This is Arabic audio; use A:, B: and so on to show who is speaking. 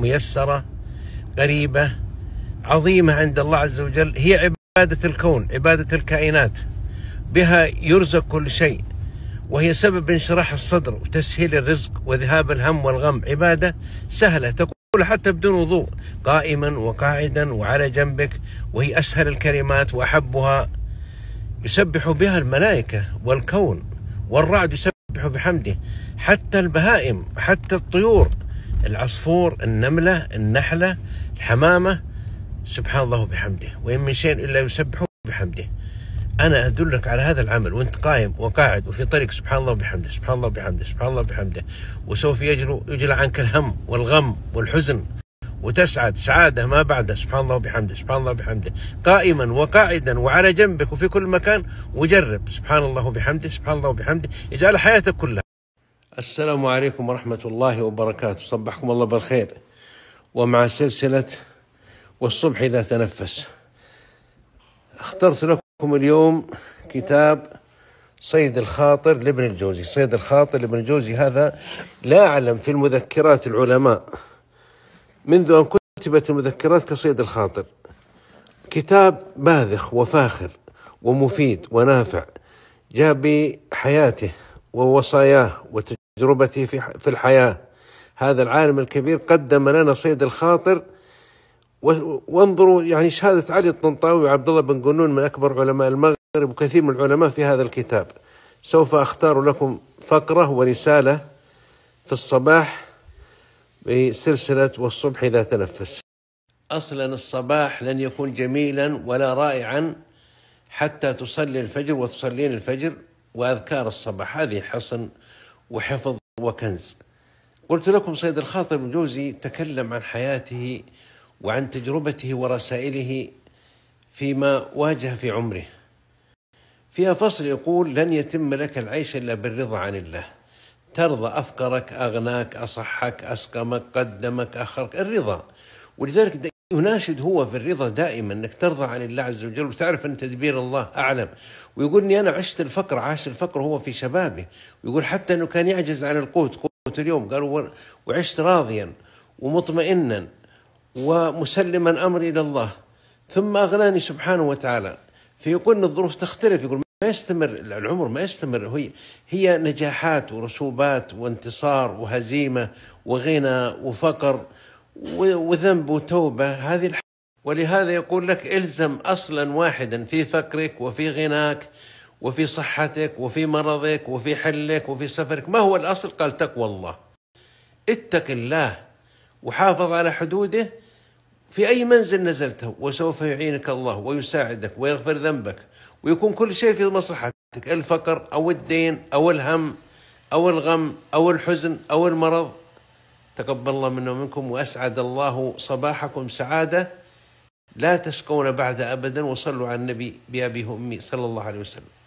A: ميسرة قريبة عظيمة عند الله عز وجل هي عبادة الكون عبادة الكائنات بها يرزق كل شيء وهي سبب انشراح الصدر وتسهيل الرزق وذهاب الهم والغم عبادة سهلة تقول حتى بدون وضوء قائما وقاعدا وعلى جنبك وهي أسهل الكلمات وأحبها يسبح بها الملائكة والكون والرعد يسبح بحمده حتى البهائم حتى الطيور العصفور النملة النحلة الحمامة سبحان الله وبحمده وإن من شيء إلا يسبحه بحمده أنا أدلك على هذا العمل وأنت قائم وقاعد وفي طريق سبحان الله وبحمده سبحان الله وبحمده سبحان الله وبحمده وسوف يجلو يجلى عنك الهم والغم والحزن وتسعد سعادة ما بعدها سبحان الله وبحمده سبحان الله وبحمده قائما وقاعدا وعلى جنبك وفي كل مكان وجرب سبحان الله وبحمده سبحان الله وبحمده اجعل حياتك كلها السلام عليكم ورحمة الله وبركاته صبحكم الله بالخير ومع سلسلة والصبح إذا تنفس اخترت لكم اليوم كتاب صيد الخاطر لابن الجوزي صيد الخاطر لابن الجوزي هذا لا أعلم في المذكرات العلماء منذ أن كتبت المذكرات كصيد الخاطر كتاب باذخ وفاخر ومفيد ونافع جاء بحياته ووصاياه وت... تجربته في, في الحياة هذا العالم الكبير قدم لنا صيد الخاطر وانظروا يعني شهادة علي الطنطاوي وعبد الله بن قنون من أكبر علماء المغرب وكثير من العلماء في هذا الكتاب سوف أختار لكم فقرة ورسالة في الصباح بسلسلة والصبح إذا تنفس أصلا الصباح لن يكون جميلا ولا رائعا حتى تصلي الفجر وتصلين الفجر وأذكار الصباح هذه حصن وحفظ وكنز قلت لكم سيد الخاطر بن جوزي تكلم عن حياته وعن تجربته ورسائله فيما واجه في عمره فيها فصل يقول لن يتم لك العيش إلا بالرضا عن الله ترضى أفقرك أغناك أصحك أسقمك قدمك أخرك الرضا ولذلك يناشد هو في الرضا دائما انك ترضى عن الله عز وجل وتعرف ان تدبير الله اعلم ويقول اني انا عشت الفقر عاش الفقر هو في شبابه ويقول حتى انه كان يعجز عن القوت قوت اليوم قال وعشت راضيا ومطمئنا ومسلما امر الى الله ثم اغناني سبحانه وتعالى فيقول ان الظروف تختلف يقول ما يستمر العمر ما يستمر هي هي نجاحات ورسوبات وانتصار وهزيمه وغنى وفقر وذنب وتوبة هذه الح... ولهذا يقول لك الزم أصلا واحدا في فقرك وفي غناك وفي صحتك وفي مرضك وفي حلك وفي سفرك ما هو الأصل قال تقوى الله اتق الله وحافظ على حدوده في أي منزل نزلته وسوف يعينك الله ويساعدك ويغفر ذنبك ويكون كل شيء في مصلحتك الفقر أو الدين أو الهم أو الغم أو الحزن أو المرض تقبل الله منا ومنكم وأسعد الله صباحكم سعادة لا تشكون بعد أبدا وصلوا على النبي بأبي وأمي صلى الله عليه وسلم